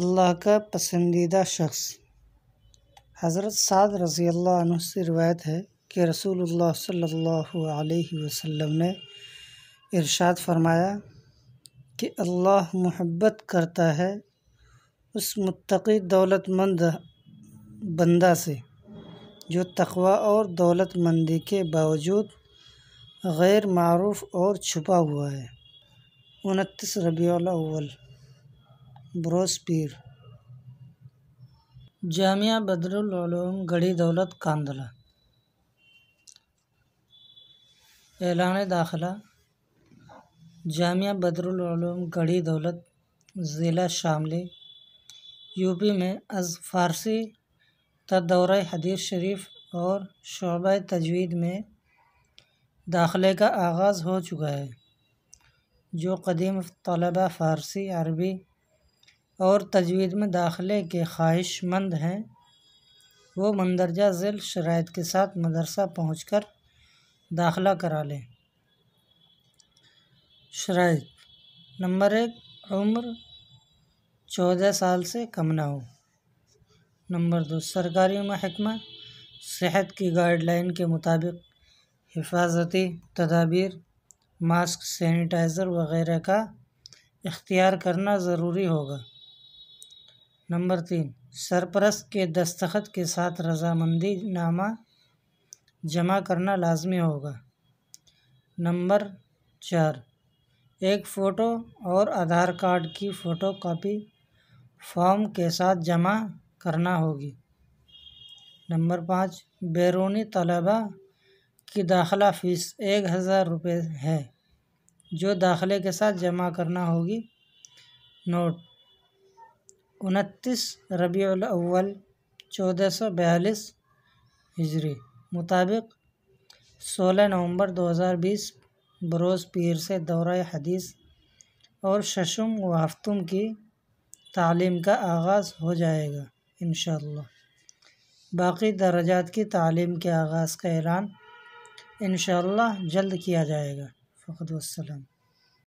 अल्लाह का पसंदीदा शख्स हज़रत साद रज़ी अल्लाह से रिवायत है कि रसूलुल्लाह सल्लल्लाहु अलैहि वसल्लम ने इरशाद फरमाया कि अल्लाह मोहब्बत करता है उस मुतकी दौलतमंद बंदा से जो तकवा और दौलतमंदी के बावजूद गैर मारूफ और छुपा हुआ है उनतीस रबी अव्वल ब्रोसपीर जामिया बदरूम गढ़ी दौलत कांदला ऐलान दाखिला जामिया बदरूम गढ़ी दौलत ज़िला शामली यूपी में अज फारसी तदौर हदीस शरीफ और शोब तजवीद में दाखिले का आगाज़ हो चुका है जो कदीम तलबा फ़ारसी अरबी और तजवीज़ में दाखिले के ख्वाहिशमंद हैं वो मंदरजा झैल शराइत के साथ मदरसा पहुँच कर दाखिला करा लें शराइ नंबर एक उम्र चौदह साल से कम ना हो नंबर दो सरकारी महकमा सेहत की गाइडलाइन के मुताबिक हिफाजती तदाबीर मास्क सैनिटाइज़र वगैरह का इख्तियार करना ज़रूरी होगा नंबर तीन सरपरस्त के दस्तखत के साथ रजामंदी नामा जमा करना लाजमी होगा नंबर चार एक फ़ोटो और आधार कार्ड की फ़ोटो कापी फॉर्म के साथ जमा करना होगी नंबर पाँच बैरूनी तलबा की दाखिला फ़ीस एक हज़ार रुपये है जो दाखिले के साथ जमा करना होगी नोट उनतीस रबी अव्वल चौदह सौ बयालीस हिजरी मुताबिक़ सोलह नवंबर दो हज़ार बीस बरोज़ पीर से दौरा हदीस और शशुम व हफ्तुम की तालीम का आगाज़ हो जाएगा इन बाकी दर्जात की तालीम के आगाज़ का ऐलान इन जल्द किया जाएगा फ़कत वसलम